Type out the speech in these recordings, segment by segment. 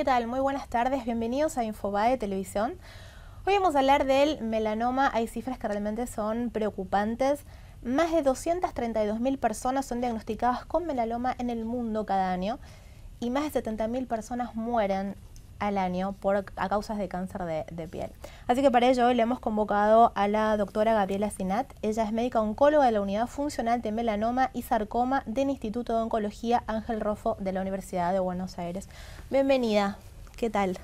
¿Qué tal? Muy buenas tardes, bienvenidos a Infobae Televisión. Hoy vamos a hablar del melanoma, hay cifras que realmente son preocupantes. Más de 232.000 personas son diagnosticadas con melanoma en el mundo cada año y más de 70.000 personas mueren al año por, a causas de cáncer de, piel. Así que para ello hoy le hemos convocado a la doctora Gabriela Sinat. Ella es médica oncóloga de la Unidad Funcional de Melanoma y Sarcoma del Instituto de Oncología Ángel Rofo de la Universidad de Buenos Aires. Bienvenida. ¿Qué tal?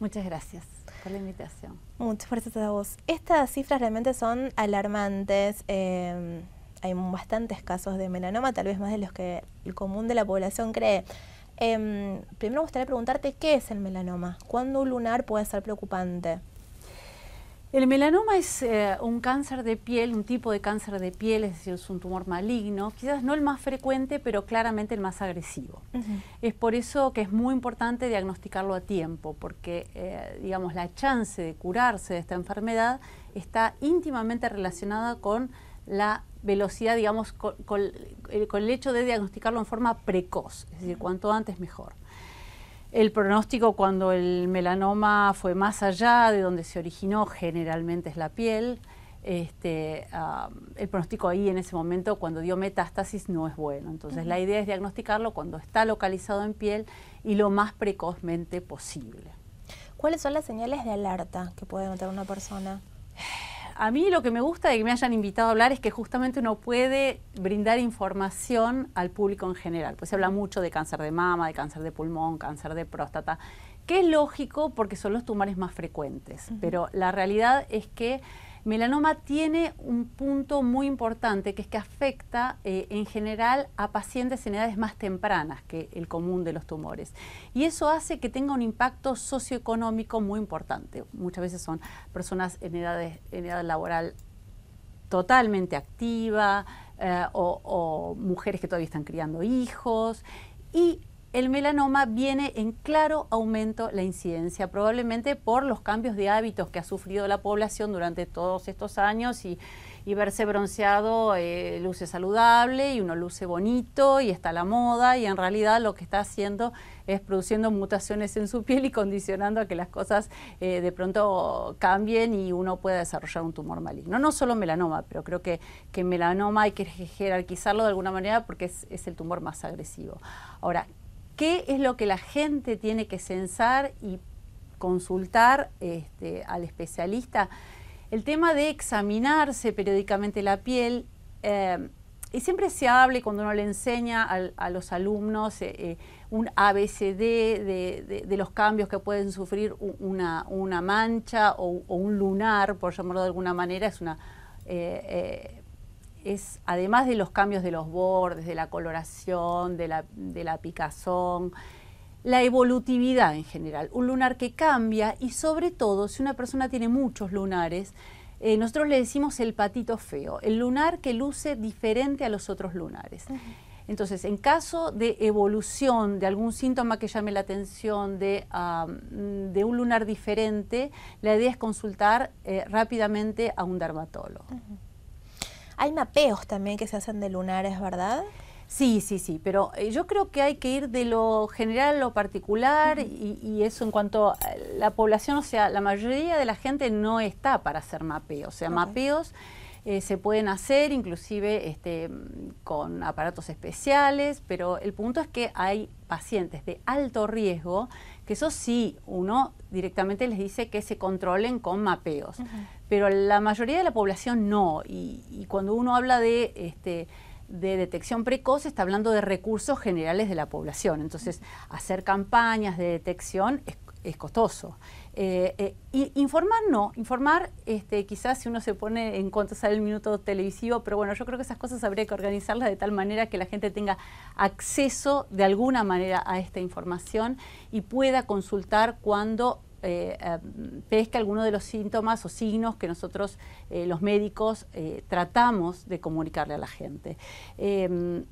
Muchas gracias por la invitación. Muchas gracias a vos. Estas cifras realmente son alarmantes. Em, hay bastantes casos de melanoma, tal vez más de los que el común de la población cree. Em, primero me gustaría preguntarte qué es el melanoma, cuándo un lunar puede ser preocupante. El melanoma es eh, un cáncer de piel, un tipo de cáncer de piel, es decir, es un tumor maligno, quizás no el más frecuente, pero claramente el más agresivo. Es por eso que es muy importante diagnosticarlo a tiempo, porque eh, digamos la chance de curarse de esta enfermedad está íntimamente relacionada con la velocidad, digamos, eh, con, el hecho de diagnosticarlo en forma precoz, es decir, cuanto antes mejor. El pronóstico cuando el melanoma fue más allá de donde se originó, generalmente es la piel. Este, el pronóstico ahí en ese momento cuando dio metástasis no es bueno. Entonces la idea es diagnosticarlo cuando está localizado en piel y lo más precozmente posible. ¿Cuáles son las señales de alerta que puede notar una persona? a mí lo que me gusta de que me hayan invitado a hablar es que justamente uno puede brindar información al público en general. Pues se habla mucho de cáncer de mama, de cáncer de pulmón, cáncer de próstata, que es lógico porque son los tumores más frecuentes. Pero la realidad es que Melanoma tiene un punto muy importante que es que afecta eh, en general a pacientes en edades más tempranas que el común de los tumores. Y eso hace que tenga un impacto socioeconómico muy importante. Muchas veces son personas en, en edad laboral totalmente activa eh, o, o mujeres que todavía están criando hijos. Y el melanoma viene en claro aumento la incidencia, probablemente por los cambios de hábitos que ha sufrido la población durante todos estos años y, verse bronceado eh, luce saludable y uno luce bonito y está a la moda y en realidad lo que está haciendo es produciendo mutaciones en su piel y condicionando a que las cosas eh, de pronto cambien y uno pueda desarrollar un tumor maligno. No solo melanoma, pero creo que, melanoma hay que jerarquizarlo de alguna manera porque es, el tumor más agresivo. Ahora, qué es lo que la gente tiene que censar y consultar este, al especialista. El tema de examinarse periódicamente la piel, eh, y siempre se hable cuando uno le enseña a, los alumnos eh, eh, un ABCD de, los cambios que pueden sufrir una, mancha o, o, un lunar, por llamarlo de alguna manera, es una es, además de los cambios de los bordes, de la coloración, de la, picazón, la evolutividad en general. Un lunar que cambia y sobre todo si una persona tiene muchos lunares, eh, nosotros le decimos el patito feo, el lunar que luce diferente a los otros lunares. Entonces, en caso de evolución de algún síntoma que llame la atención de, un lunar diferente, la idea es consultar eh, rápidamente a un dermatólogo. Hay mapeos también que se hacen de lunares, ¿verdad? Sí, sí, sí, pero eh, yo creo que hay que ir de lo general a lo particular y, eso en cuanto a la población, o sea, la mayoría de la gente no está para hacer mapeos, o sea, mapeos eh, se pueden hacer inclusive este, con aparatos especiales, pero el punto es que hay pacientes de alto riesgo, que eso sí, uno directamente les dice que se controlen con mapeos pero la mayoría de la población no. Y, cuando uno habla este, de, detección precoz, está hablando de recursos generales de la población. Entonces, hacer campañas de detección es, costoso. Eh, eh, informar no, informar este, quizás si uno se pone en cuanto sale el minuto televisivo, pero bueno, yo creo que esas cosas habría que organizarlas de tal manera que la gente tenga acceso de alguna manera a esta información y pueda consultar cuando eh, em, pesca alguno de los síntomas o signos que nosotros eh, los médicos eh, tratamos de comunicarle a la gente. Em,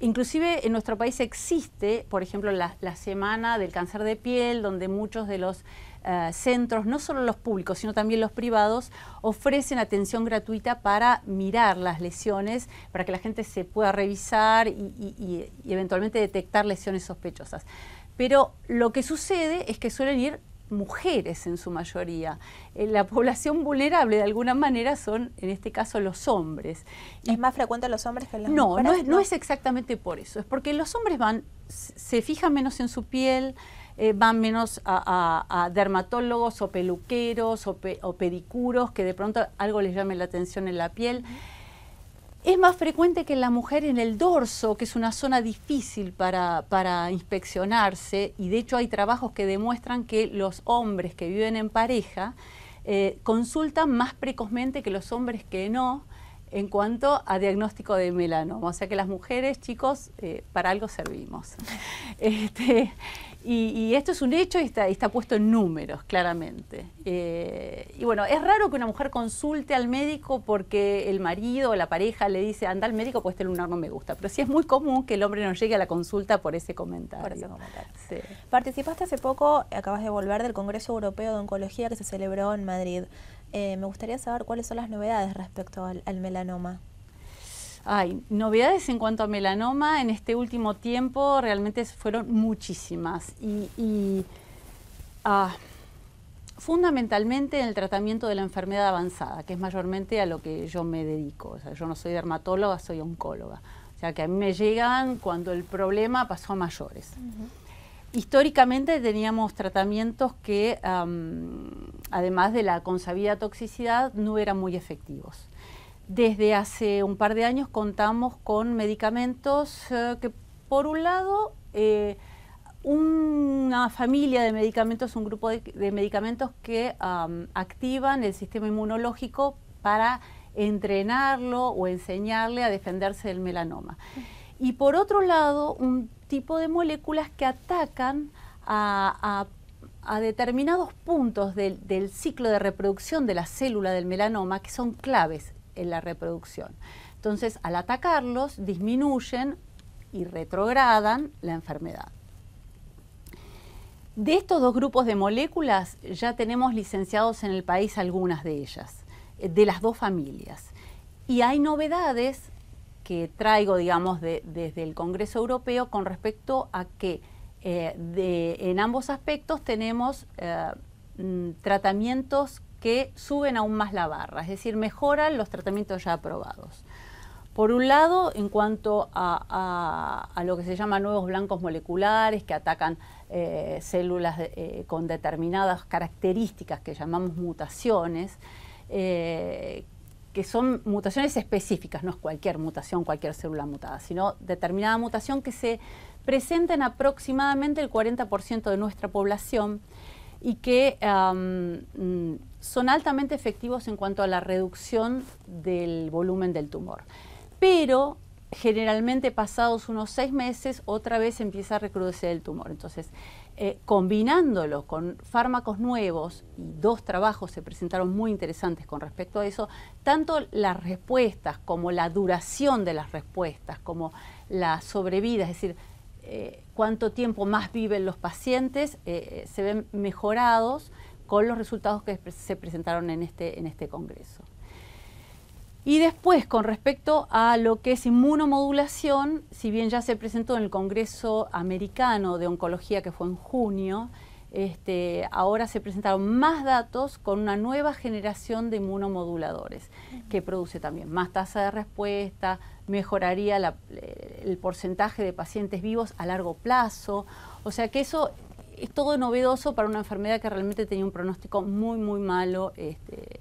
Inclusive en nuestro país existe, por ejemplo, la, Semana del Cáncer de Piel, donde muchos de los eh, centros, no solo los públicos, sino también los privados, ofrecen atención gratuita para mirar las lesiones, para que la gente se pueda revisar y eventualmente detectar lesiones sospechosas. Pero lo que sucede es que suelen ir mujeres en su mayoría. Eh, la población vulnerable de alguna manera son, en este caso, los hombres. ¿Es más frecuente los hombres que las no, mujeres? No, es, no es exactamente por eso. Es porque los hombres van, se fijan menos en su piel, eh, van menos a, dermatólogos o peluqueros o, pedicuros que de pronto algo les llame la atención en la piel. Es más frecuente que en la mujer en el dorso, que es una zona difícil para, inspeccionarse, y de hecho hay trabajos que demuestran que los hombres que viven en pareja eh, consultan más precozmente que los hombres que no en cuanto a diagnóstico de melanoma. O sea que las mujeres, chicos, eh, para algo servimos. Este, y, esto es un hecho y está, puesto en números, claramente. Eh, y bueno, es raro que una mujer consulte al médico porque el marido o la pareja le dice, anda al médico, porque este lunar no me gusta. Pero sí es muy común que el hombre no llegue a la consulta por ese comentario. Participaste hace poco, acabas de volver del Congreso Europeo de Oncología que se celebró en Madrid. Eh, me gustaría saber cuáles son las novedades respecto al melanoma. Ay, novedades en cuanto a melanoma en este último tiempo realmente fueron muchísimas y, ah, fundamentalmente en el tratamiento de la enfermedad avanzada, que es mayormente a lo que yo me dedico. yo no soy dermatóloga, soy oncóloga. O sea, que a mí me llegan cuando el problema pasó a mayores. Históricamente teníamos tratamientos que, además de la consabida toxicidad, no eran muy efectivos. Desde hace un par de años contamos con medicamentos eh, que, por un lado, eh, una familia de medicamentos, un grupo de, medicamentos que activan el sistema inmunológico para entrenarlo o enseñarle a defenderse del melanoma. Y por otro lado, un tipo de moléculas que atacan a, determinados puntos del ciclo de reproducción de la célula del melanoma que son claves en la reproducción. Entonces, al atacarlos, disminuyen y retrogradan la enfermedad. De estos dos grupos de moléculas ya tenemos licenciados en el país algunas de ellas, eh, de las dos familias. Y hay novedades que traigo, digamos, desde el Congreso Europeo con respecto a que eh, en ambos aspectos tenemos eh, mm, tratamientos que suben aún más la barra, es decir, mejoran los tratamientos ya aprobados. Por un lado, en cuanto a, lo que se llama nuevos blancos moleculares que atacan eh, células eh, con determinadas características que llamamos mutaciones, eh, que son mutaciones específicas, no es cualquier mutación, cualquier célula mutada, sino determinada mutación que se presenta en aproximadamente el 40% de nuestra población y que son altamente efectivos en cuanto a la reducción del volumen del tumor. Pero generalmente pasados unos seis meses otra vez empieza a recrudecer el tumor. Entonces, eh, combinándolo con fármacos nuevos, y dos trabajos se presentaron muy interesantes con respecto a eso, tanto las respuestas como la duración de las respuestas, como la sobrevida, es decir, eh, cuánto tiempo más viven los pacientes, eh, se ven mejorados con los resultados que se presentaron en este, en este Congreso. Y después, con respecto a lo que es inmunomodulación, si bien ya se presentó en el Congreso Americano de Oncología, que fue en junio, este, ahora se presentaron más datos con una nueva generación de inmunomoduladores, que produce también más tasa de respuesta, mejoraría eh, el porcentaje de pacientes vivos a largo plazo. O sea que eso es todo novedoso para una enfermedad que realmente tenía un pronóstico muy, muy malo este,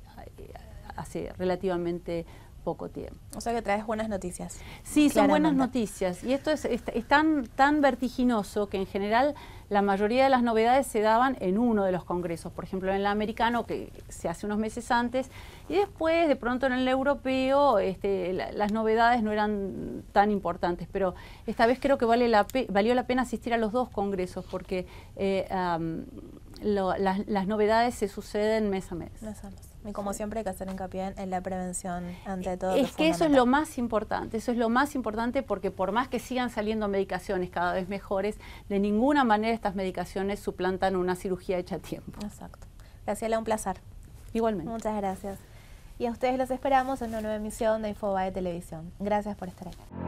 hace relativamente poco tiempo. O sea que traes buenas noticias. Sí, son buenas noticias. Y esto es, tan, tan vertiginoso que en general la mayoría de las novedades se daban en uno de los congresos, por ejemplo en el americano que se hace unos meses antes, y después de pronto en el europeo este, las novedades no eran tan importantes, pero esta vez creo que vale la valió la pena asistir a los dos congresos porque eh, las, novedades se suceden mes, a mes. Y como siempre hay que hacer hincapié en la prevención ante todo. Es que, eso es lo más importante, eso es lo más importante porque por más que sigan saliendo medicaciones cada vez mejores, de ninguna manera estas medicaciones suplantan una cirugía hecha a tiempo. Exacto. Gracias, Graciela, un placer. Igualmente. Muchas gracias. Y a ustedes los esperamos en una nueva emisión de Infobae Televisión. Gracias por estar aquí.